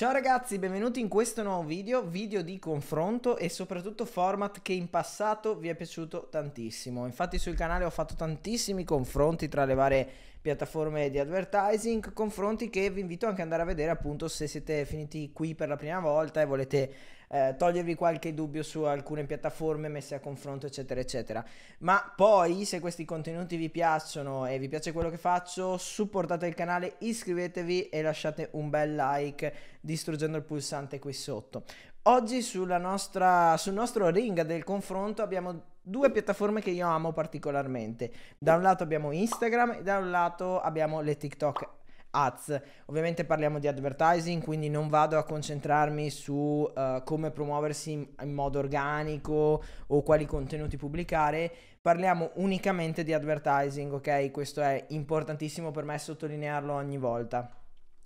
Ciao ragazzi, benvenuti in questo nuovo video, video di confronto e soprattutto format che in passato vi è piaciuto tantissimo. Infatti sul canale ho fatto tantissimi confronti tra le varie piattaforme di advertising, confronti che vi invito anche ad andare a vedere appunto se siete finiti qui per la prima volta e volete eh, togliervi qualche dubbio su alcune piattaforme messe a confronto, eccetera, eccetera. Ma poi, se questi contenuti vi piacciono e vi piace quello che faccio, supportate il canale, iscrivetevi e lasciate un bel like distruggendo il pulsante qui sotto. Oggi nostra, sul nostro ring del confronto abbiamo due piattaforme che io amo particolarmente. Da un lato abbiamo Instagram e da un lato abbiamo le TikTok ads. Ovviamente parliamo di advertising, quindi non vado a concentrarmi su uh, come promuoversi in, in, modo organico o quali contenuti pubblicare, parliamo unicamente di advertising, ok? Questo è importantissimo per me sottolinearlo ogni volta.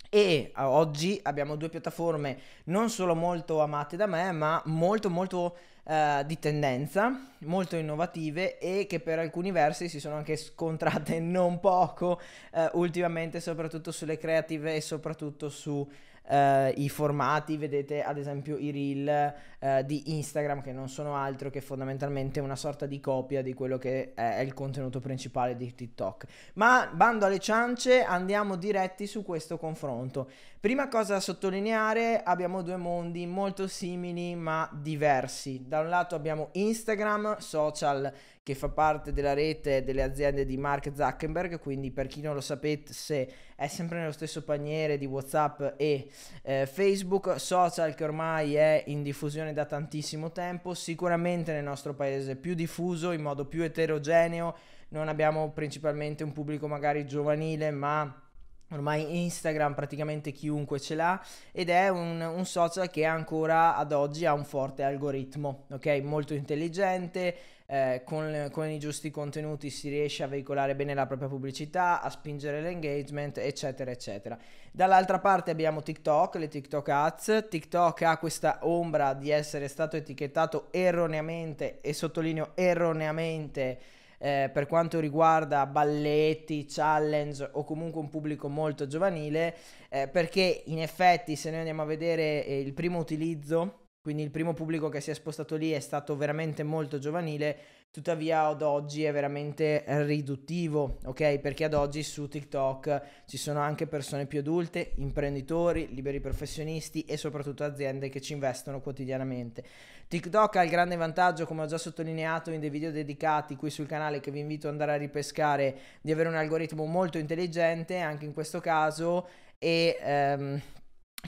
E oggi abbiamo due piattaforme non solo molto amate da me, ma molto molto eh, di tendenza, molto innovative e che per alcuni versi si sono anche scontrate non poco eh, ultimamente, soprattutto sulle creative e soprattutto su eh, i formati, vedete ad esempio i reel eh, di Instagram che non sono altro che fondamentalmente una sorta di copia di quello che è il contenuto principale di TikTok. Ma bando alle ciance, andiamo diretti su questo confronto. Prima cosa da sottolineare, abbiamo due mondi molto simili ma diversi. Da un lato abbiamo Instagram, social che fa parte della rete delle aziende di Mark Zuckerberg, quindi per chi non lo sapesse è sempre nello stesso paniere di Whatsapp e eh, Facebook, social che ormai è in diffusione da tantissimo tempo, sicuramente nel nostro paese più diffuso, in modo più eterogeneo, non abbiamo principalmente un pubblico magari giovanile, ma Ormai Instagram praticamente chiunque ce l'ha ed è un, un, social che ancora ad oggi ha un forte algoritmo, ok? Molto intelligente, eh, con, con, i giusti contenuti si riesce a veicolare bene la propria pubblicità, a spingere l'engagement, eccetera, eccetera. Dall'altra parte abbiamo TikTok, le TikTok ads. TikTok ha questa ombra di essere stato etichettato erroneamente, e sottolineo erroneamente, eh, per quanto riguarda balletti, challenge o comunque un pubblico molto giovanile, eh, perché in effetti se noi andiamo a vedere eh, il primo utilizzo, quindi il primo pubblico che si è spostato lì è stato veramente molto giovanile, Tuttavia ad oggi è veramente riduttivo, ok? Perché ad oggi su TikTok ci sono anche persone più adulte, imprenditori, liberi professionisti e soprattutto aziende che ci investono quotidianamente. TikTok ha il grande vantaggio, come ho già sottolineato in dei video dedicati qui sul canale che vi invito ad andare a ripescare, di avere un algoritmo molto intelligente anche in questo caso e... Um,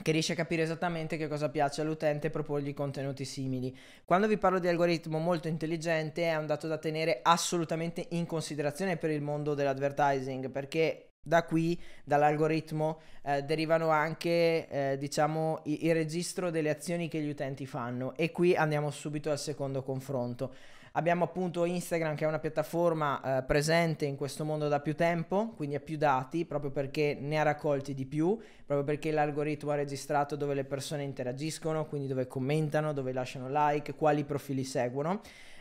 che riesce a capire esattamente che cosa piace all'utente e proporgli contenuti simili. Quando vi parlo di algoritmo molto intelligente è un dato da tenere assolutamente in considerazione per il mondo dell'advertising perché da qui, dall'algoritmo, eh, derivano anche, eh, diciamo, il, registro delle azioni che gli utenti fanno e qui andiamo subito al secondo confronto. Abbiamo appunto Instagram che è una piattaforma eh, presente in questo mondo da più tempo, quindi ha più dati, proprio perché ne ha raccolti di più, proprio perché l'algoritmo ha registrato dove le persone interagiscono, quindi dove commentano, dove lasciano like, quali profili seguono.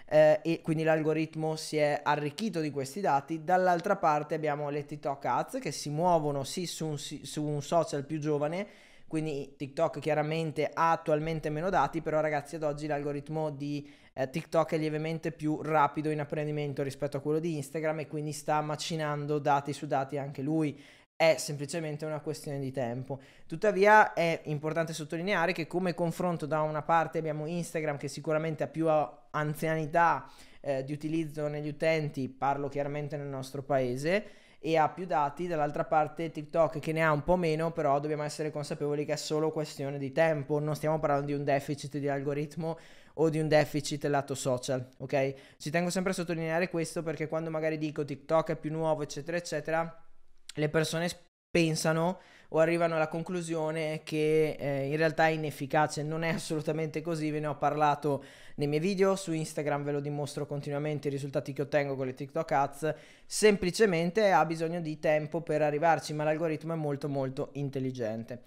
Eh, e quindi l'algoritmo si è arricchito di questi dati. Dall'altra parte abbiamo le TikTok ads che si muovono sì su un, su un social più giovane, quindi TikTok chiaramente ha attualmente meno dati, però ragazzi ad oggi l'algoritmo di eh, TikTok è lievemente più rapido in apprendimento rispetto a quello di Instagram e quindi sta macinando dati su dati anche lui. È semplicemente una questione di tempo. Tuttavia è importante sottolineare che come confronto da una parte abbiamo Instagram che sicuramente ha più anzianità eh, di utilizzo negli utenti, parlo chiaramente nel nostro paese, e ha più dati, dall'altra parte TikTok che ne ha un po' meno, però dobbiamo essere consapevoli che è solo questione di tempo, non stiamo parlando di un deficit di algoritmo, o di un deficit lato social, ok? Ci tengo sempre a sottolineare questo perché quando magari dico TikTok è più nuovo, eccetera, eccetera, le persone pensano o arrivano alla conclusione che eh, in realtà è inefficace, non è assolutamente così, ve ne ho parlato nei miei video, su Instagram ve lo dimostro continuamente i risultati che ottengo con le TikTok ads, semplicemente ha bisogno di tempo per arrivarci, ma l'algoritmo è molto molto intelligente.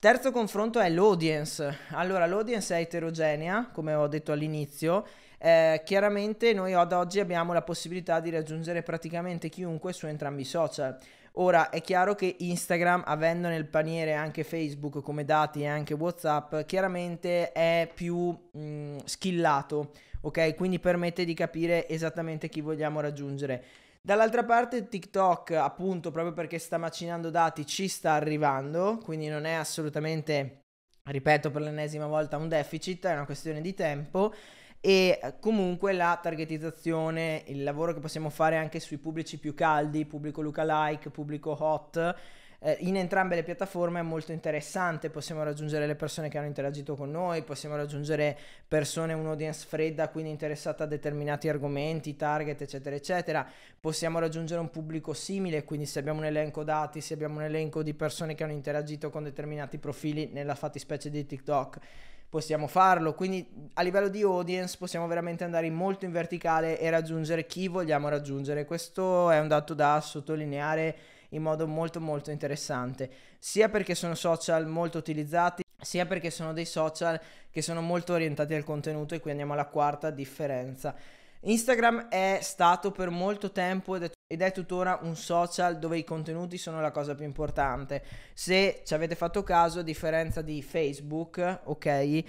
Terzo confronto è l'audience. Allora, l'audience è eterogenea, come ho detto all'inizio. Eh, chiaramente noi ad oggi abbiamo la possibilità di raggiungere praticamente chiunque su entrambi i social. Ora è chiaro che Instagram, avendo nel paniere anche Facebook come dati e anche WhatsApp, chiaramente è più mh, mm, skillato, ok? Quindi permette di capire esattamente chi vogliamo raggiungere. Dall'altra parte TikTok, appunto, proprio perché sta macinando dati, ci sta arrivando, quindi non è assolutamente, ripeto per l'ennesima volta, un deficit, è una questione di tempo e eh, comunque la targetizzazione, il lavoro che possiamo fare anche sui pubblici più caldi, pubblico lookalike, pubblico hot, eh, in entrambe le piattaforme è molto interessante, possiamo raggiungere le persone che hanno interagito con noi, possiamo raggiungere persone, un'audience fredda, quindi interessata a determinati argomenti, target, eccetera, eccetera, possiamo raggiungere un pubblico simile, quindi se abbiamo un elenco dati, se abbiamo un elenco di persone che hanno interagito con determinati profili, nella fattispecie di TikTok, possiamo farlo. Quindi a livello di audience possiamo veramente andare molto in verticale e raggiungere chi vogliamo raggiungere. Questo è un dato da sottolineare in modo molto molto interessante, sia perché sono social molto utilizzati, sia perché sono dei social che sono molto orientati al contenuto e qui andiamo alla quarta differenza. Instagram è stato per molto tempo ed è, ed è, tuttora un social dove i contenuti sono la cosa più importante. Se ci avete fatto caso, a differenza di Facebook, ok, eh,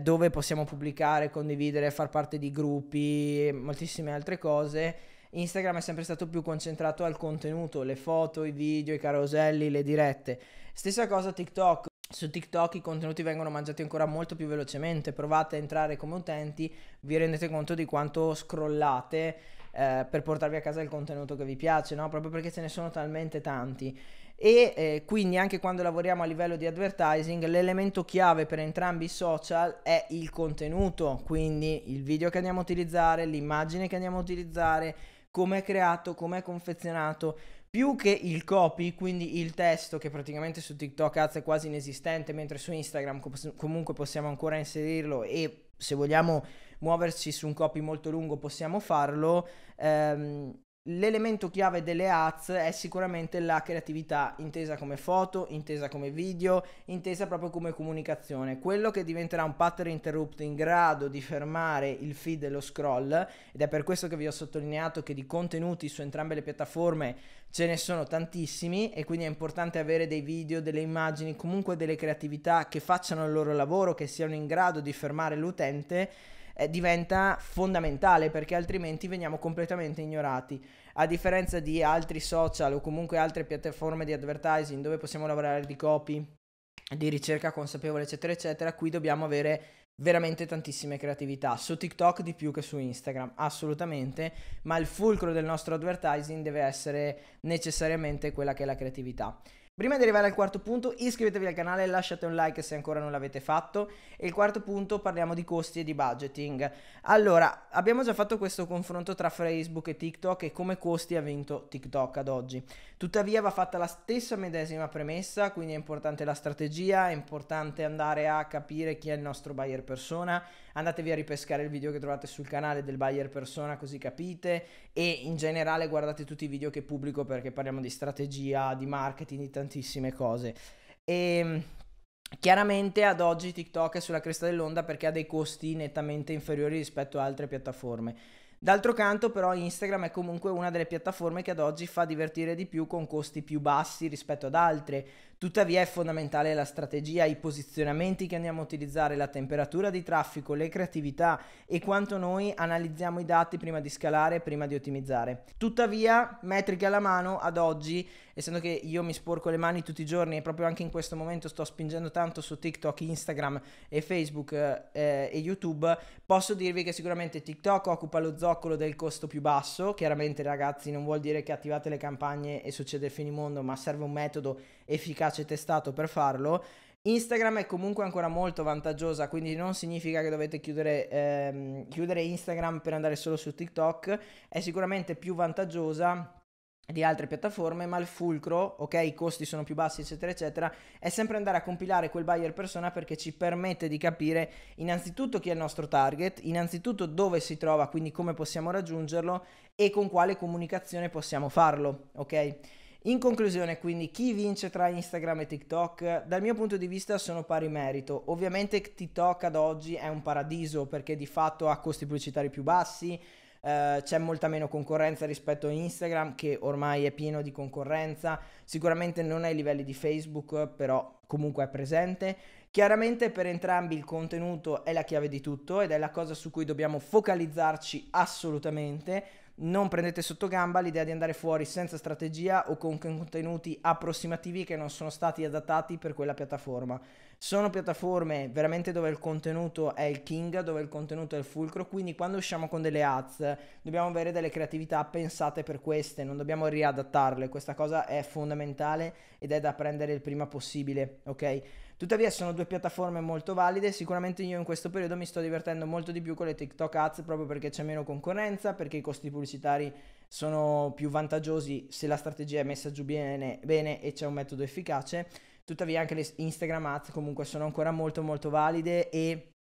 dove possiamo pubblicare, condividere, far parte di gruppi, e moltissime altre cose, Instagram è sempre stato più concentrato al contenuto, le foto, i video, i caroselli, le dirette. Stessa cosa TikTok. Su TikTok i contenuti vengono mangiati ancora molto più velocemente, provate a entrare come utenti, vi rendete conto di quanto scrollate eh, per portarvi a casa il contenuto che vi piace, no? proprio perché ce ne sono talmente tanti e eh, quindi anche quando lavoriamo a livello di advertising l'elemento chiave per entrambi i social è il contenuto quindi il video che andiamo a utilizzare l'immagine che andiamo a utilizzare com'è creato, com'è confezionato, più che il copy, quindi il testo che praticamente su TikTok è quasi inesistente, mentre su Instagram comunque possiamo ancora inserirlo e se vogliamo muoverci su un copy molto lungo possiamo farlo, ehm, l'elemento chiave delle ads è sicuramente la creatività intesa come foto, intesa come video, intesa proprio come comunicazione. Quello che diventerà un pattern interrupt in grado di fermare il feed e lo scroll ed è per questo che vi ho sottolineato che di contenuti su entrambe le piattaforme ce ne sono tantissimi e quindi è importante avere dei video, delle immagini, comunque delle creatività che facciano il loro lavoro, che siano in grado di fermare l'utente eh, diventa fondamentale perché altrimenti veniamo completamente ignorati. A differenza di altri social o comunque altre piattaforme di advertising dove possiamo lavorare di copy, di ricerca consapevole, eccetera, eccetera, qui dobbiamo avere veramente tantissime creatività su TikTok di più che su Instagram assolutamente ma il fulcro del nostro advertising deve essere necessariamente quella che è la creatività Prima di arrivare al quarto punto iscrivetevi al canale, e lasciate un like se ancora non l'avete fatto e il quarto punto parliamo di costi e di budgeting. Allora, abbiamo già fatto questo confronto tra Facebook e TikTok e come costi ha vinto TikTok ad oggi. Tuttavia va fatta la stessa medesima premessa, quindi è importante la strategia, è importante andare a capire chi è il nostro buyer persona, andatevi a ripescare il video che trovate sul canale del buyer persona così capite e in generale guardate tutti i video che pubblico perché parliamo di strategia, di marketing, di tantissime cose. E ehm, Chiaramente ad oggi TikTok è sulla cresta dell'onda perché ha dei costi nettamente inferiori rispetto a altre piattaforme. D'altro canto però Instagram è comunque una delle piattaforme che ad oggi fa divertire di più con costi più bassi rispetto ad altre, tuttavia è fondamentale la strategia, i posizionamenti che andiamo a utilizzare, la temperatura di traffico, le creatività e quanto noi analizziamo i dati prima di scalare, prima di ottimizzare. Tuttavia, metriche alla mano, ad oggi essendo che io mi sporco le mani tutti i giorni e proprio anche in questo momento sto spingendo tanto su TikTok, Instagram e Facebook eh, eh, e YouTube, posso dirvi che sicuramente TikTok occupa lo zoccolo del costo più basso, chiaramente ragazzi non vuol dire che attivate le campagne e succede il finimondo, ma serve un metodo efficace e testato per farlo. Instagram è comunque ancora molto vantaggiosa, quindi non significa che dovete chiudere, ehm, chiudere Instagram per andare solo su TikTok, è sicuramente più vantaggiosa di altre piattaforme, ma il fulcro, ok, i costi sono più bassi, eccetera, eccetera, è sempre andare a compilare quel buyer persona perché ci permette di capire innanzitutto chi è il nostro target, innanzitutto dove si trova, quindi come possiamo raggiungerlo e con quale comunicazione possiamo farlo, ok? In conclusione, quindi, chi vince tra Instagram e TikTok? Dal mio punto di vista sono pari merito. Ovviamente TikTok ad oggi è un paradiso perché di fatto ha costi pubblicitari più bassi, eh, c'è molta meno concorrenza rispetto a Instagram che ormai è pieno di concorrenza, sicuramente non ai livelli di Facebook, però comunque è presente. Chiaramente per entrambi il contenuto è la chiave di tutto ed è la cosa su cui dobbiamo focalizzarci assolutamente non prendete sotto gamba l'idea di andare fuori senza strategia o con contenuti approssimativi che non sono stati adattati per quella piattaforma. Sono piattaforme veramente dove il contenuto è il king, dove il contenuto è il fulcro, quindi quando usciamo con delle ads dobbiamo avere delle creatività pensate per queste, non dobbiamo riadattarle, questa cosa è fondamentale ed è da prendere il prima possibile, ok? Tuttavia sono due piattaforme molto valide, sicuramente io in questo periodo mi sto divertendo molto di più con le TikTok ads proprio perché c'è meno concorrenza, perché i costi pubblicitari pubblicitari sono più vantaggiosi se la strategia è messa giù bene, bene e c'è un metodo efficace. Tuttavia anche le Instagram ads comunque sono ancora molto molto valide e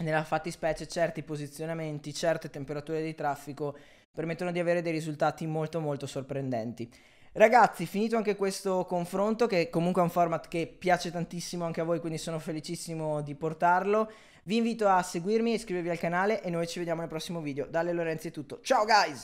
nella fattispecie certi posizionamenti, certe temperature di traffico permettono di avere dei risultati molto molto sorprendenti. Ragazzi, finito anche questo confronto, che comunque è un format che piace tantissimo anche a voi, quindi sono felicissimo di portarlo. Vi invito a seguirmi, iscrivervi al canale e noi ci vediamo nel prossimo video. Dalle Lorenzi è tutto. Ciao guys!